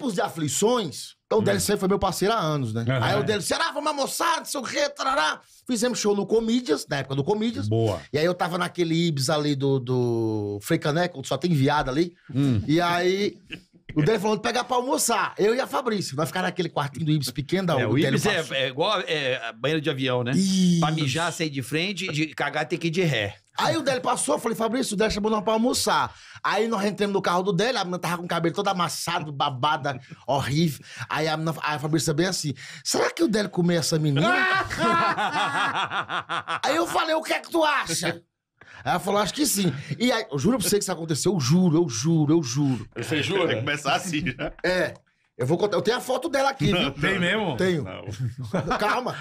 tempos de aflições, então o hum. DLC foi meu parceiro há anos, né? Uhum. Aí o DLC, ah, vamos almoçar, não sei o quê, tarará. Fizemos show no Comídias, na época do Comídias. Boa. E aí eu tava naquele Ibis ali do, do Caneco, só tem viado ali. Hum. E aí o Délio falando de pegar pra almoçar. Eu e a Fabrício. Vai ficar naquele quartinho do Ibis pequeno da é, O Ibis é, é, igual é, banheiro de avião, né? Isso. Pra mijar, sair de frente, de cagar, ter que ir de ré. Aí o Délio passou, falei, Fabrício, o Délio chamou nós pra almoçar. Aí nós entramos no carro do Délio, a menina tava com o cabelo todo amassado, babada, horrível. Aí a, menina, a Fabrício também assim, será que o Délio comeu essa menina? Aí eu falei, o que é que tu acha? Aí ela falou, acho que sim. E aí, eu juro pra você que isso aconteceu, eu juro, eu juro, eu juro. Você jura? que começar assim, né? É. Eu vou contar. Eu tenho a foto dela aqui, Não, Tem mesmo? Tenho. Não. Calma.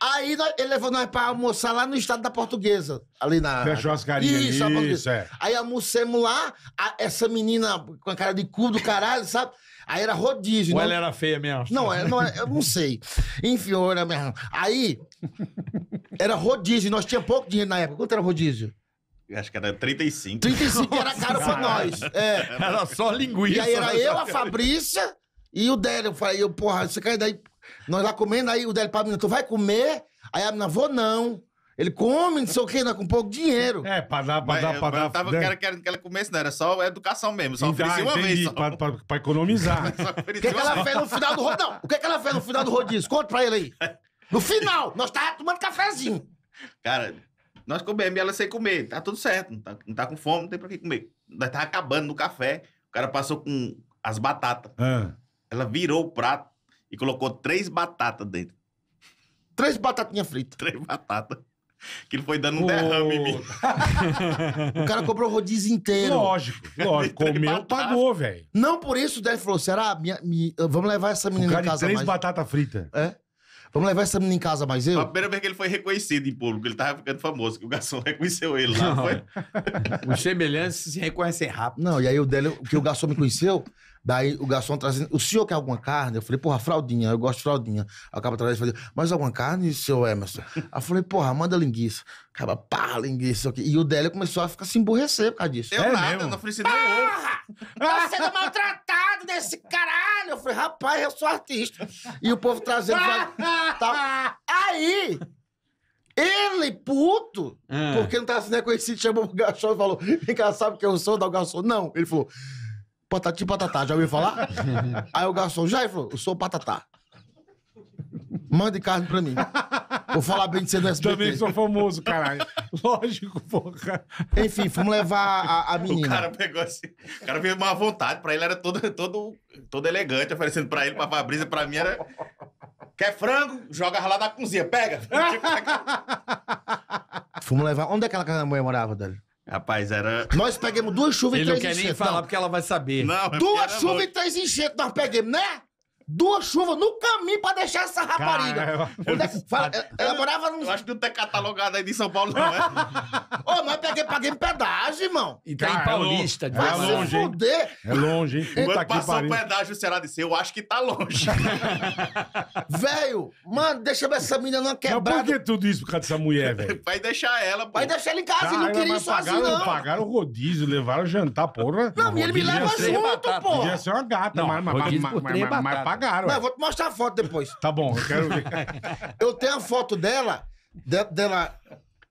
Aí nós, ele levou nós pra almoçar lá no estado da portuguesa. Ali na. Fechou as carinhas. Isso, ali, isso é. Aí almoçamos lá, a, essa menina com a cara de cu do caralho, sabe? Aí era rodízio. Ou não... ela era feia mesmo? Não, não, eu não sei. Enfim, olha mesmo. Aí era rodízio, nós tinha pouco dinheiro na época. Quanto era rodízio? Acho que era 35. 35 era caro Nossa, pra nós. É. Era só linguiça. E aí era eu, a Fabrícia e o Délio. Eu falei, eu, porra, você cai daí. Nós lá comendo, aí o Délio pra mim, tu vai comer? Aí a menina, vou não. Ele come, não sei o quê, né, com pouco dinheiro. É, pra dar, pra dar, pra dar. Tava né? querendo que, que ela comesse, não, era só educação mesmo, só oferecia uma entendi, vez. Só. Pra, pra, pra economizar. o que, é que ela fez no final do rodízio? Não, o que, é que ela fez no final do rodízio? Conta pra ele aí. No final, nós tava tomando cafezinho. Cara, nós comemos ela sem comer. Tá tudo certo. Não tá, não tá com fome, não tem pra que comer. Nós tava acabando no café. O cara passou com as batatas. Ah. Ela virou o prato e colocou três batatas dentro. Três batatinhas fritas. Três batatas. Que ele foi dando um oh. derrame em mim. o cara comprou o rodízio inteiro. Lógico, lógico. Comeu, pagou, velho. Não por isso o Délio falou: será? Minha, minha, vamos levar essa menina em casa. Três mais. batata frita. É? Vamos levar essa menina em casa mais eu? A primeira vez que ele foi reconhecido em público, ele tava ficando famoso, que o garçom reconheceu ele lá, não. foi? Os semelhantes se reconhecem rápido. Não, e aí o dela, que o garçom me conheceu, daí o garçom trazendo, o senhor quer alguma carne? Eu falei, porra, fraldinha, eu gosto de fraldinha. Acaba trazendo e falei, mais alguma carne, senhor Emerson? Aí eu falei, porra, manda linguiça. Acaba, pá, linguiça. E o dela começou a ficar se emburrecer por causa disso. Eu é nada, mesmo? não ofereci nem ovo. Tá sendo maltratado desse caralho. Eu falei, rapaz, eu sou artista. E o povo trazendo. tal. Tá Aí, ele, puto, é. porque não tava tá sendo reconhecido, chamou o garçom e falou: Vem cá, sabe que eu sou? Da o garçom, não. Ele falou: Patati patatá, já ouviu falar? Aí o garçom já falou: Eu sou patatá. Mande carne pra mim. Vou falar bem de ser do SBT. Também sou famoso, caralho. Lógico, porra. Enfim, fomos levar a, a menina. O cara pegou assim. O cara veio uma vontade. Pra ele era todo, todo, todo elegante, oferecendo pra ele, pra Fabrícia. Pra mim era. Quer frango? Joga lá na cozinha. Pega. Tipo fomos levar. Onde é que aquela mulher morava, Dani? Rapaz, era. Nós pegamos duas chuvas e três enchentes. Ele não quer nem falar não. porque ela vai saber. Não, é duas chuvas e três enchentes nós pegamos, né? duas chuvas no caminho pra deixar essa rapariga. Ela fala? Eu, morava no... Eu acho que não tem catalogado aí de São Paulo, não, é? Ô, mas peguei, paguei pedágio, irmão. E tá em Paulista. É, vai é longe, se fuder. É longe, hein? Quando passou o pedágio, será de ser? Eu acho que tá longe. velho, mano, deixa essa menina não quebrada. Mas por que tudo isso por causa dessa mulher, velho? vai deixar ela, pô. Vai deixar ela em casa, Caramba, ele não queria isso sozinho, não. Pagaram o rodízio, levaram jantar, porra. Não, e ele me leva é junto, pô. Podia ser uma gata, não, mas, mas, mas, mas, mas, pagaram. Não, é. eu vou te mostrar a foto depois. Tá bom, eu quero ver. eu tenho a foto dela, de, dela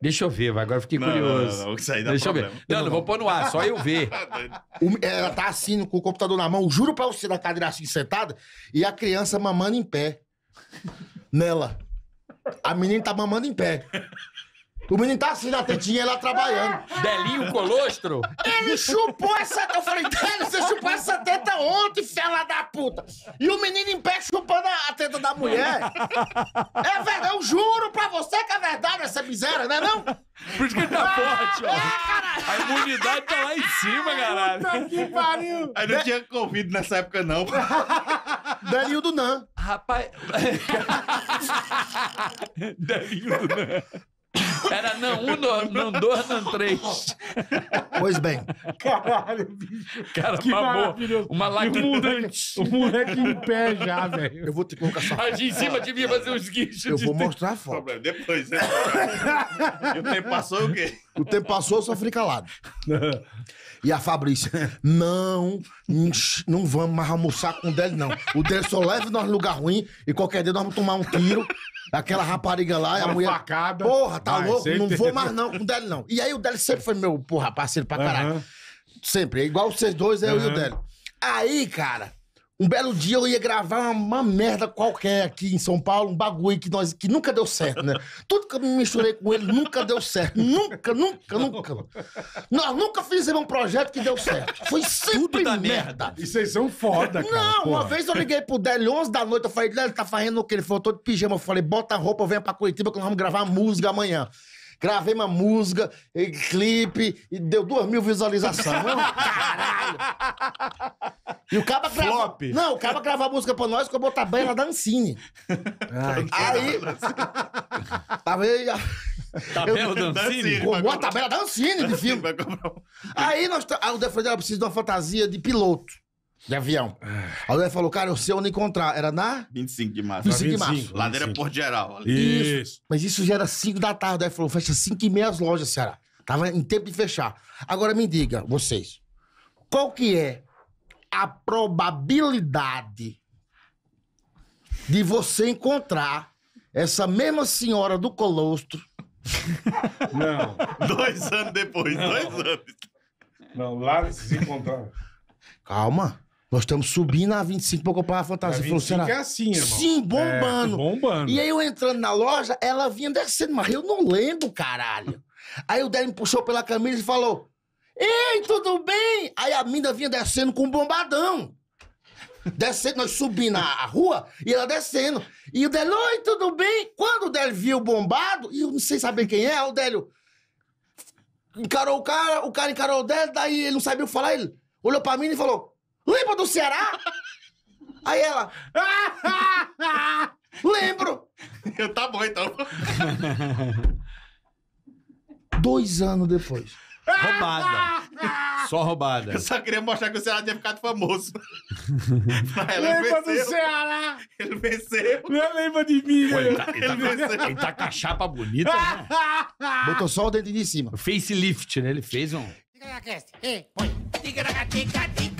Deixa eu ver, vai. Agora eu fiquei não, curioso. Não, não, Deixa problema. eu ver. Não, não vou pôr no ar, só eu ver. Tá o, ela tá assim, com o computador na mão, juro pra você, na cadeira assim, sentada, e a criança mamando em pé. Nela. A menina tá mamando em pé. O menino tá assim na tetinha, lá trabalhando. Delinho colostro? Ele chupou essa teta. Eu falei, Delinho, você chupou essa teta ontem, fela da puta. E o menino em pé chupando a teta da mulher. É verdade, eu juro pra você que é verdade essa miséria, né não? Por isso que ele tá ah, forte, ó. É, a imunidade tá lá em cima, caralho. Puta que pariu. Aí não tinha Covid nessa época, não. Delinho do Nan. Rapaz. Delinho do Nan. Era não um, não, não dois, não três. Pois bem. Caralho, bicho. Cara, que maravilhoso. Uma lágrima. O moleque, moleque em pé já, velho. Eu vou te colocar a gente em cima devia fazer uns guinchos. Eu de vou mostrar a foto. Depois, né? e o tempo passou o quê? O tempo passou, eu só fui calado. E a Fabrícia, não, não vamos mais almoçar com o Délio, não. O Délio só leva nós no lugar ruim e qualquer dia nós vamos tomar um tiro. Aquela rapariga lá, e a mulher. Facada. Porra, tá louco? Não vou mais não com o Délio, não. E aí o Délio sempre foi meu, porra, parceiro pra caralho. Uhum. Sempre. É igual vocês dois, eu uhum. e o Délio. Aí, cara, um belo dia eu ia gravar uma, uma, merda qualquer aqui em São Paulo, um bagulho que, nós, que nunca deu certo, né? Tudo que eu me misturei com ele nunca deu certo. Nunca, nunca, nunca. Nós nunca fizemos um projeto que deu certo. Foi sempre merda. merda. E vocês são foda, cara. Não, porra. uma vez eu liguei pro Délio, 11 da noite, eu falei, Délio, tá fazendo o que? Ele falou, tô de pijama. Eu falei, bota a roupa, venha pra Curitiba que nós vamos gravar música amanhã gravei uma música, e clipe, e deu duas mil visualizações. caralho! E o cara Flop. Não, o cara gravou a música pra nós que eu botar banho na Dancine. aí. Tá meio. Tabela Dancine? a tabela Dancine de filme. Aí nós. Tá- aí o Defensor precisa de uma fantasia de piloto. De avião. A ah. mulher falou, cara, eu sei onde encontrar. Era na? 25 de março. 25 de março. Ladeira Porto Geral. Isso. isso. Mas isso já era 5 da tarde. Aí falou, fecha 5 e meia as lojas, Ceará. Tava em tempo de fechar. Agora me diga, vocês, qual que é a probabilidade de você encontrar essa mesma senhora do colostro? Não. dois anos depois, Não. dois anos. Não, lá se encontraram. Calma. Nós estamos subindo a 25 pra comprar uma fantasia. A 25 falou, é assim, irmão. Sim, bombando. É, bombando. E aí eu entrando na loja, ela vinha descendo, mas eu não lembro, caralho. aí o Délio me puxou pela camisa e falou, ei, tudo bem? Aí a mina vinha descendo com um bombadão. Descendo, nós subindo a, rua e ela descendo. E o Délio, oi, tudo bem? Quando o Délio viu o bombado, e eu não sei saber quem é, o Délio encarou o cara, o cara encarou o Délio, daí ele não sabia o que falar, ele olhou pra mim e falou, Lembra do Ceará? Aí ela. Lembro! Eu, tá bom então. Dois anos depois. Roubada. Só roubada. Eu só queria mostrar que o Ceará tinha ficado famoso. lembra do Ceará? Ele venceu. Não lembra de mim. Pô, ele, né? tá, ele, tá ele, tá, ele tá com a chapa bonita, né? Botou só o dedo de cima. Facelift, né? Ele fez um... Diga na cast. Ei, põe. Diga na tica,